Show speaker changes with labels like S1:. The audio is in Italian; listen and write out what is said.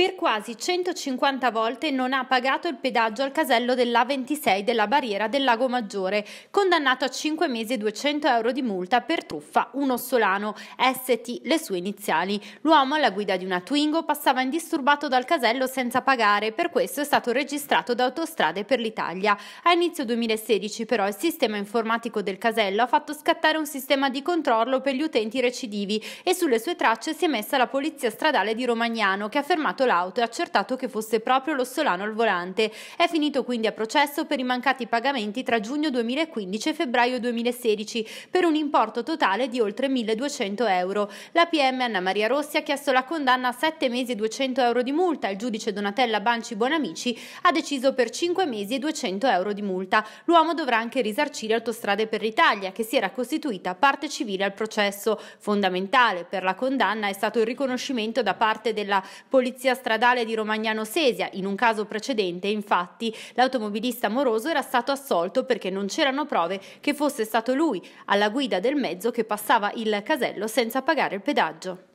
S1: Per quasi 150 volte non ha pagato il pedaggio al casello dell'A26 della barriera del Lago Maggiore, condannato a 5 mesi e 200 euro di multa per truffa un ossolano, ST le sue iniziali. L'uomo alla guida di una Twingo passava indisturbato dal casello senza pagare, per questo è stato registrato da Autostrade per l'Italia. A inizio 2016 però il sistema informatico del casello ha fatto scattare un sistema di controllo per gli utenti recidivi e sulle sue tracce si è messa la Polizia Stradale di Romagnano che ha fermato la l'auto e accertato che fosse proprio Lossolano al volante. È finito quindi a processo per i mancati pagamenti tra giugno 2015 e febbraio 2016 per un importo totale di oltre 1.200 euro. La PM Anna Maria Rossi ha chiesto la condanna a 7 mesi e 200 euro di multa. Il giudice Donatella Banci Buonamici ha deciso per 5 mesi e 200 euro di multa. L'uomo dovrà anche risarcire Autostrade per l'Italia, che si era costituita parte civile al processo. Fondamentale per la condanna è stato il riconoscimento da parte della Polizia stradale di Romagnano Sesia. In un caso precedente, infatti, l'automobilista moroso era stato assolto perché non c'erano prove che fosse stato lui alla guida del mezzo che passava il casello senza pagare il pedaggio.